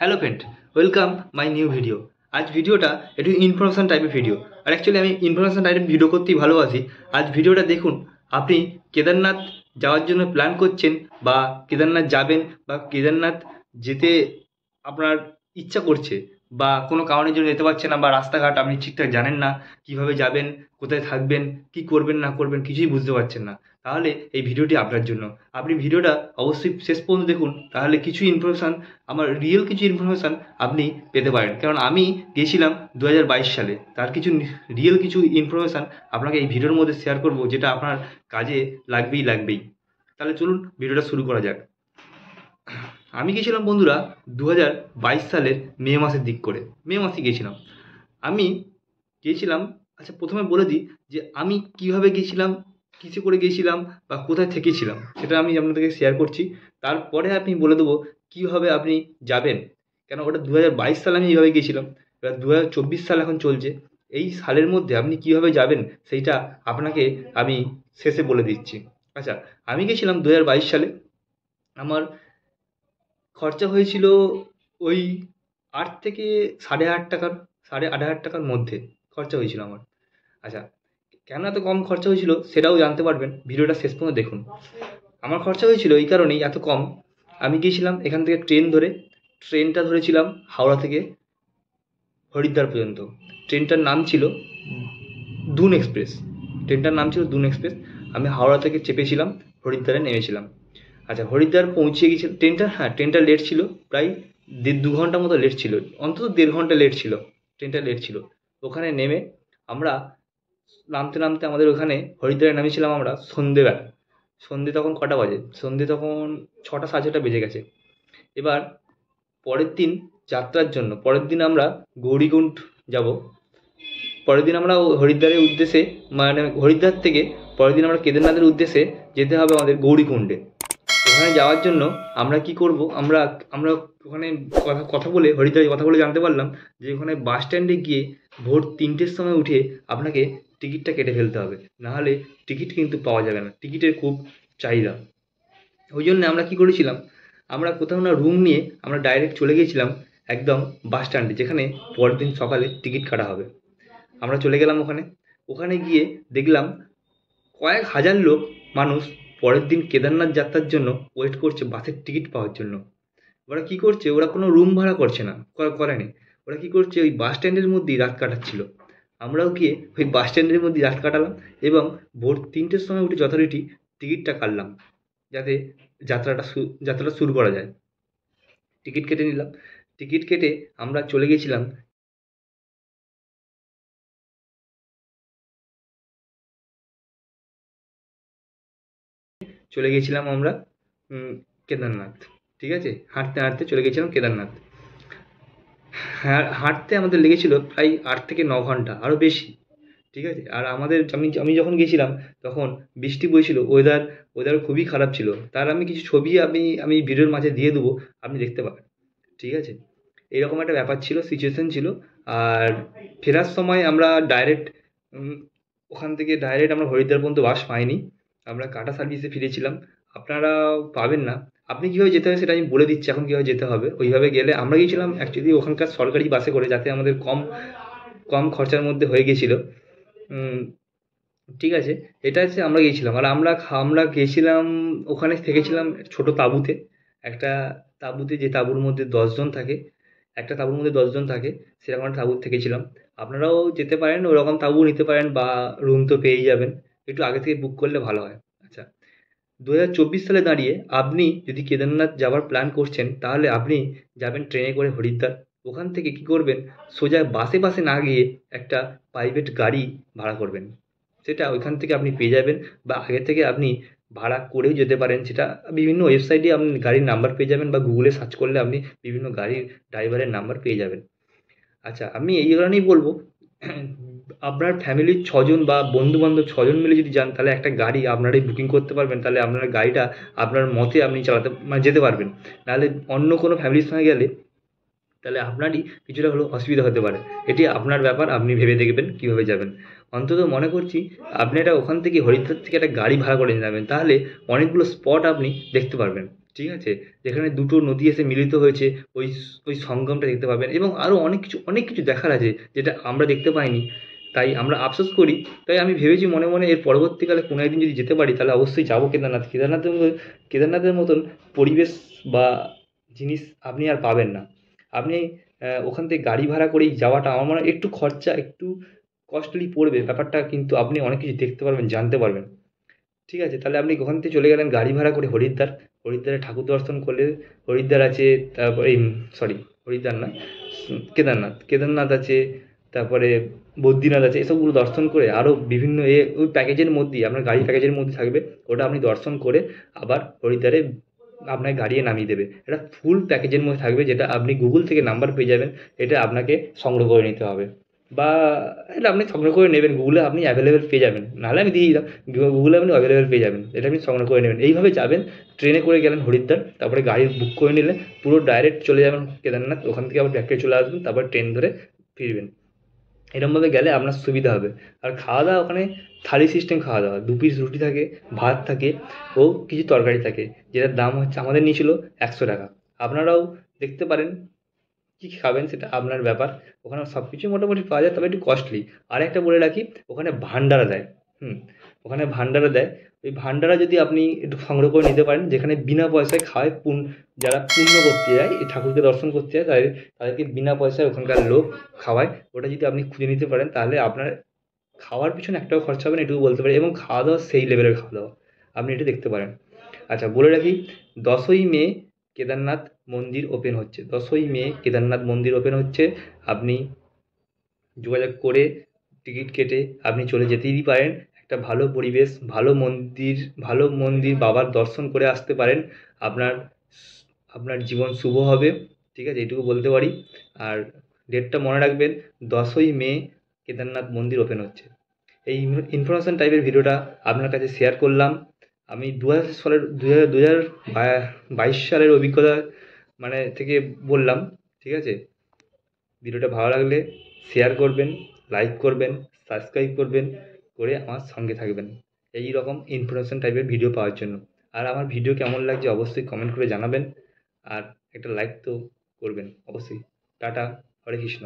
hello friend welcome my new video আজ ভিডিওটা একটু ইনফরমেশান টাইপের ভিডিও আর অ্যাকচুয়ালি আমি ইনফরমেশান টাইপের ভিডিও করতেই ভালোবাসি আজ ভিডিওটা দেখুন আপনি কেদারনাথ যাওয়ার জন্য প্ল্যান করছেন বা কেদারনাথ যাবেন বা কেদারনাথ যেতে আপনার ইচ্ছা করছে বা কোনো কারণের জন্য যেতে পারছেন না বা রাস্তাঘাট আপনি ঠিকঠাক জানেন না কীভাবে যাবেন কোথায় থাকবেন কি করবেন না করবেন কিছুই বুঝতে পারছেন না তাহলে এই ভিডিওটি আপনার জন্য আপনি ভিডিওটা অবশ্যই শেষ পর্যন্ত দেখুন তাহলে কিছু ইনফরমেশান আমার রিয়েল কিছু ইনফরমেশান আপনি পেতে পারেন কারণ আমি গেছিলাম দু সালে তার কিছু রিয়েল কিছু ইনফরমেশান আপনাকে এই ভিডিওর মধ্যে শেয়ার করব যেটা আপনার কাজে লাগবেই লাগবেই তাহলে চলুন ভিডিওটা শুরু করা যাক আমি গেছিলাম বন্ধুরা দু সালের মে মাসের দিক করে মে মাসে গেছিলাম আমি গিয়েছিলাম আচ্ছা প্রথমে বলে দিই যে আমি কিভাবে গেছিলাম কিছু করে গেছিলাম বা কোথায় থেকেছিলাম সেটা আমি আপনাদেরকে শেয়ার করছি তারপরে আপনি বলে দেবো কীভাবে আপনি যাবেন কেন ওটা দু সালে আমি এইভাবে গেছিলাম এবার দু সাল এখন চলছে এই সালের মধ্যে আপনি কিভাবে যাবেন সেইটা আপনাকে আমি শেষে বলে দিচ্ছি আচ্ছা আমি গেছিলাম দু সালে আমার খরচা হয়েছিল ওই আট থেকে সাড়ে আট টাকার সাড়ে আট হাজার টাকার মধ্যে খরচা হয়েছিল আমার আচ্ছা কেন এত কম খরচা হয়েছিল সেটাও জানতে পারবেন ভিডিওটা শেষ পর্যন্ত দেখুন আমার খরচা হয়েছিল এই কারণেই এত কম আমি গিয়েছিলাম এখান থেকে ট্রেন ধরে ট্রেনটা ধরেছিলাম হাওড়া থেকে হরিদ্বার পর্যন্ত ট্রেনটার নাম ছিল দুন এক্সপ্রেস ট্রেনটার নাম ছিল দুন এক্সপ্রেস আমি হাওড়া থেকে চেপেছিলাম হরিদ্বারে নেমেছিলাম আচ্ছা হরিদ্বার পৌঁছে গিয়েছিল ট্রেনটা হ্যাঁ ট্রেনটা লেট ছিল প্রায় দেড় দু ঘন্টা মতো লেট ছিল অন্তত দেড় ঘন্টা লেট ছিল ট্রেনটা লেট ছিল ওখানে নেমে আমরা নামতে নামতে আমাদের ওখানে হরিদ্বারে নামিয়েছিলাম আমরা সন্ধেবেলা সন্ধে তখন কটা বাজে সন্ধে তখন ছটা সাড়ে ছটা বেজে গেছে এবার পরের দিন যাত্রার জন্য পরের দিন আমরা গৌরীকুণ্ড যাব পরের দিন আমরা হরিদ্বারের উদ্দেশ্যে মানে হরিদ্বার থেকে পরের দিন আমরা কেদারনাথের উদ্দেশ্যে যেতে হবে আমাদের গৌরীকুণ্ডে ওখানে যাওয়ার জন্য আমরা কি করব আমরা আমরা ওখানে কথা কথা বলে হরিদ্বারে কথা বলে জানতে পারলাম যে ওখানে বাস স্ট্যান্ডে গিয়ে ভোর তিনটের সময় উঠে আপনাকে টিকিটটা কেটে ফেলতে হবে নাহলে টিকিট কিন্তু পাওয়া যাবে না টিকিটের খুব চাহিদা ওই জন্য আমরা কি করেছিলাম আমরা কোথাও না রুম নিয়ে আমরা ডাইরেক্ট চলে গিয়েছিলাম একদম বাস স্ট্যান্ডে যেখানে পরের দিন সকালে টিকিট কাটা হবে আমরা চলে গেলাম ওখানে ওখানে গিয়ে দেখলাম কয়েক হাজার লোক মানুষ পরের দিন কেদারনাথ যাত্রার জন্য ওয়েট করছে বাসের টিকিট পাওয়ার জন্য ওরা কি করছে ওরা কোনো রুম ভাড়া করছে না করেনি ওরা কি করছে ওই বাস স্ট্যান্ডের মধ্যেই রাত কাটাচ্ছিল আমরাও গিয়ে ওই বাস স্ট্যান্ডের মধ্যেই রাত কাটালাম এবং ভোর তিনটের সময় উঠে যথারীতি টিকিটটা কাটলাম যাতে যাত্রাটা যাত্রাটা শুরু করা যায় টিকিট কেটে নিলাম টিকিট কেটে আমরা চলে গেছিলাম চলে গেছিলাম আমরা কেদারনাথ ঠিক আছে হাঁটতে হাঁটতে চলে গেছিলাম কেদারনাথ হ্যাঁ, হাঁটতে আমাদের লেগেছিল প্রায় আট থেকে ন ঘন্টা আরও বেশি ঠিক আছে আর আমাদের আমি আমি যখন গেছিলাম তখন বৃষ্টি বইছিল ওয়েদার ওয়েদার খুবই খারাপ ছিল তার আমি কিছু ছবি আমি আমি ভিডিওর মাঝে দিয়ে দেবো আপনি দেখতে পাবেন ঠিক আছে এরকম একটা ব্যাপার ছিল সিচুয়েশান ছিল আর ফেরার সময় আমরা ডাইরেক্ট ওখান থেকে ডাইরেক্ট আমরা হরিদ্বার পর্যন্ত বাস পাইনি আমরা কাটা সার্ভিসে ফিরেছিলাম আপনারা পাবেন না আপনি কীভাবে যেতে হবে সেটা আমি বলে দিচ্ছি এখন কীভাবে যেতে হবে ওইভাবে গেলে আমরা গিয়েছিলাম অ্যাকচুয়ালি ওখানকার সরকারি বাসে করে যাতে আমাদের কম কম খরচার মধ্যে হয়ে গেছিল ঠিক আছে এটা হচ্ছে আমরা গিয়েছিলাম আর আমরা আমরা গেছিলাম ওখানে থেকেছিলাম ছোট তাঁবুতে একটা তাঁবুতে যে তাঁবুর মধ্যে দশজন থাকে একটা তাঁবুর মধ্যে দশজন থাকে সেরকম একটা তাবুর থেকেছিলাম আপনারাও যেতে পারেন ওরকম তাঁবু নিতে পারেন বা রুম তো পেয়েই যাবেন একটু আগে থেকে বুক করলে ভালো হয় আচ্ছা দু সালে দাঁড়িয়ে আপনি যদি কেদারনাথ যাওয়ার প্ল্যান করছেন তাহলে আপনি যাবেন ট্রেনে করে হরিদ্বার ওখান থেকে কী করবেন সোজা বাসে বাসে না গিয়ে একটা প্রাইভেট গাড়ি ভাড়া করবেন সেটা ওইখান থেকে আপনি পেয়ে যাবেন বা আগে থেকে আপনি ভাড়া করেও যেতে পারেন সেটা বিভিন্ন ওয়েবসাইটে আপনি গাড়ির নাম্বার পেয়ে যাবেন বা গুগলে সার্চ করলে আপনি বিভিন্ন গাড়ির ড্রাইভারের নাম্বার পেয়ে যাবেন আচ্ছা আমি এই কারণেই বলবো আপনার ফ্যামিলির ছজন বা বন্ধুবান্ধব ছজন মিলে যদি যান তাহলে একটা গাড়ি আপনারাই বুকিং করতে পারবেন তাহলে আপনার গাড়িটা আপনার মতে আপনি চালাতে মানে যেতে পারবেন নাহলে অন্য কোনো ফ্যামিলির সঙ্গে গেলে তাহলে আপনারই কিছুটা হলেও অসুবিধা হতে পারে এটি আপনার ব্যাপার আপনি ভেবে দেখবেন কীভাবে যাবেন অন্তত মনে করছি আপনি এটা ওখান থেকে হরিদ্বার থেকে একটা গাড়ি ভাড়া করে নিয়ে যাবেন তাহলে অনেকগুলো স্পট আপনি দেখতে পারবেন ঠিক আছে যেখানে দুটো নদী এসে মিলিত হয়েছে ওই ওই সঙ্গমটা দেখতে পাবেন এবং আরও অনেক কিছু অনেক কিছু দেখার আছে যেটা আমরা দেখতে পাইনি তাই আমরা আফসোস করি তাই আমি ভেবেছি মনে মনে এর পরবর্তীকালে কোনো একদিন যদি যেতে পারি তাহলে অবশ্যই যাবো কেদারনাথ কেদারনাথের মতো কেদারনাথের মতন পরিবেশ বা জিনিস আপনি আর পাবেন না আপনি ওখান থেকে গাড়ি ভাড়া করেই যাওয়াটা আমার মনে হয় একটু খরচা একটু কস্টলি পড়বে ব্যাপারটা কিন্তু আপনি অনেক কিছু দেখতে পারবেন জানতে পারবেন ঠিক আছে তাহলে আপনি ওখান থেকে চলে গেলেন গাড়ি ভাড়া করে হরিদ্বার হরিদ্বারে ঠাকুর দর্শন করলে হরিদ্বার আছে তারপরে এই সরি হরিদ্বার না কেদারনাথ কেদারনাথ আছে তারপরে বদ্রীনাথ আছে এসবগুলো দর্শন করে আরও বিভিন্ন এ ওই প্যাকেজের মধ্যেই আপনার গাড়ি প্যাকেজের মধ্যে থাকবে ওটা আপনি দর্শন করে আবার হরিদ্বারে আপনার গাড়িয়ে নামিয়ে দেবে এটা ফুল প্যাকেজের মধ্যে থাকবে যেটা আপনি গুগল থেকে নাম্বার পেয়ে যাবেন এটা আপনাকে সংগ্রহ করে নিতে হবে বা এটা আপনি সংগ্রহ করে নেবেন গুগলে আপনি অ্যাভেলেবেল পেয়ে যাবেন নাহলে আমি দিয়ে দিতাম গুগলে আপনি অ্যাভেলেবেল পেয়ে যাবেন এটা আপনি সংগ্রহ করে নেবেন এইভাবে যাবেন ট্রেনে করে গেলেন হরিদ্বার তারপরে গাড়ি বুক করে নিলে পুরো ডাইরেক্ট চলে যাবেন কেদারনাথ ওখান থেকে আবার ব্যাকটে চলে আসবেন তারপর ট্রেন ধরে ফিরবেন এরমভাবে গেলে আপনার সুবিধা হবে আর খাওয়া দাওয়া ওখানে থালি সিস্টেম খাওয়া দাওয়া দু পিস রুটি থাকে ভাত থাকে ও কিছু তরকারি থাকে যেটার দাম হচ্ছে আমাদের নিয়েছিল একশো টাকা আপনারাও দেখতে পারেন কী খাবেন সেটা আপনার ব্যাপার ওখানে সব কিছুই মোটামুটি পাওয়া যায় তবে একটু কস্টলি আর একটা বলে রাখি ওখানে ভান্ডারা দেয় হুম ওখানে ভান্ডারা দেয় ওই ভান্ডারা যদি আপনি একটু সংগ্রহ করে নিতে পারেন যেখানে বিনা পয়সায় খাওয়ায় পুণ যারা পুণ্য করতে যায় এই ঠাকুরকে দর্শন করতে যায় তাদের তাদেরকে বিনা পয়সায় ওখানকার লোক খাওয়ায় ওটা যদি আপনি খুঁজে নিতে পারেন তাহলে আপনার খাওয়ার পিছনে একটাও খরচা হবে না এটুকু বলতে পারি এবং খাওয়া দাওয়া সেই লেভেলের খাওয়া দাওয়া আপনি এটা দেখতে পারেন আচ্ছা বলে রাখি দশই মে কেদারনাথ মন্দির ওপেন হচ্ছে দশই মে কেদারনাথ মন্দির ওপেন হচ্ছে আপনি যোগাযোগ করে টিকিট কেটে আপনি চলে যেতেই পারেন একটা ভালো পরিবেশ ভালো মন্দির ভালো মন্দির বাবার দর্শন করে আসতে পারেন আপনার আপনার জীবন শুভ হবে ঠিক আছে এইটুকু বলতে পারি আর ডেটটা মনে রাখবেন দশই মে কেদারনাথ মন্দির ওপেন হচ্ছে এই ইনফরমেশান টাইপের ভিডিওটা আপনার কাছে শেয়ার করলাম আমি দু হাজার সালের দু হাজার দু হাজার বাইশ সালের অভিজ্ঞতা মানে থেকে বললাম ঠিক আছে ভিডিওটা ভালো লাগলে শেয়ার করবেন লাইক করবেন সাবস্ক্রাইব করবেন করে আমার সঙ্গে থাকবেন এই রকম ইনফরমেশন টাইপের ভিডিও পাওয়ার জন্য আর আমার ভিডিও কেমন লাগছে অবশ্যই কমেন্ট করে জানাবেন আর একটা লাইক তো করবেন অবশ্যই টাটা হরে কৃষ্ণ